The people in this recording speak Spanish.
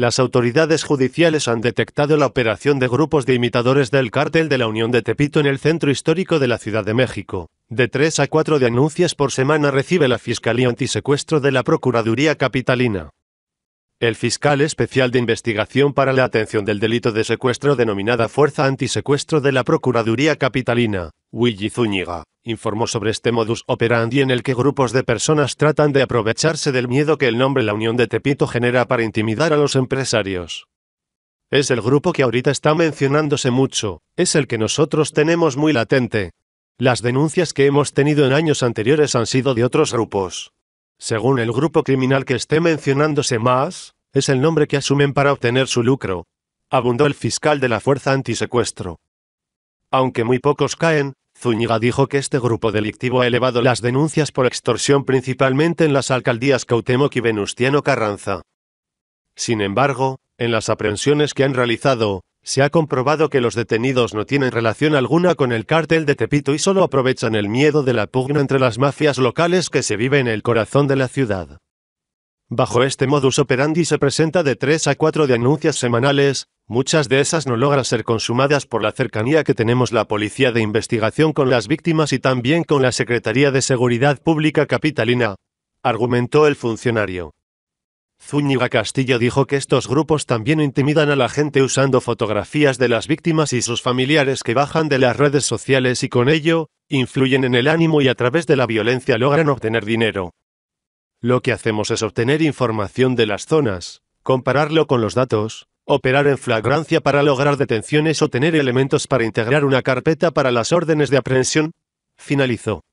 Las autoridades judiciales han detectado la operación de grupos de imitadores del cártel de la Unión de Tepito en el centro histórico de la Ciudad de México. De tres a cuatro denuncias por semana recibe la Fiscalía Antisecuestro de la Procuraduría Capitalina. El fiscal especial de investigación para la atención del delito de secuestro denominada Fuerza Antisecuestro de la Procuraduría Capitalina, Willy Zúñiga, informó sobre este modus operandi en el que grupos de personas tratan de aprovecharse del miedo que el nombre La Unión de Tepito genera para intimidar a los empresarios. Es el grupo que ahorita está mencionándose mucho, es el que nosotros tenemos muy latente. Las denuncias que hemos tenido en años anteriores han sido de otros grupos. Según el grupo criminal que esté mencionándose más, es el nombre que asumen para obtener su lucro, abundó el fiscal de la Fuerza Antisecuestro. Aunque muy pocos caen, Zúñiga dijo que este grupo delictivo ha elevado las denuncias por extorsión principalmente en las alcaldías Cautemoc y Venustiano Carranza. Sin embargo, en las aprehensiones que han realizado, se ha comprobado que los detenidos no tienen relación alguna con el cártel de Tepito y solo aprovechan el miedo de la pugna entre las mafias locales que se vive en el corazón de la ciudad. Bajo este modus operandi se presenta de tres a cuatro denuncias semanales, Muchas de esas no logran ser consumadas por la cercanía que tenemos la Policía de Investigación con las víctimas y también con la Secretaría de Seguridad Pública Capitalina, argumentó el funcionario. Zúñiga Castillo dijo que estos grupos también intimidan a la gente usando fotografías de las víctimas y sus familiares que bajan de las redes sociales y con ello, influyen en el ánimo y a través de la violencia logran obtener dinero. Lo que hacemos es obtener información de las zonas, compararlo con los datos, operar en flagrancia para lograr detenciones o tener elementos para integrar una carpeta para las órdenes de aprehensión. Finalizó.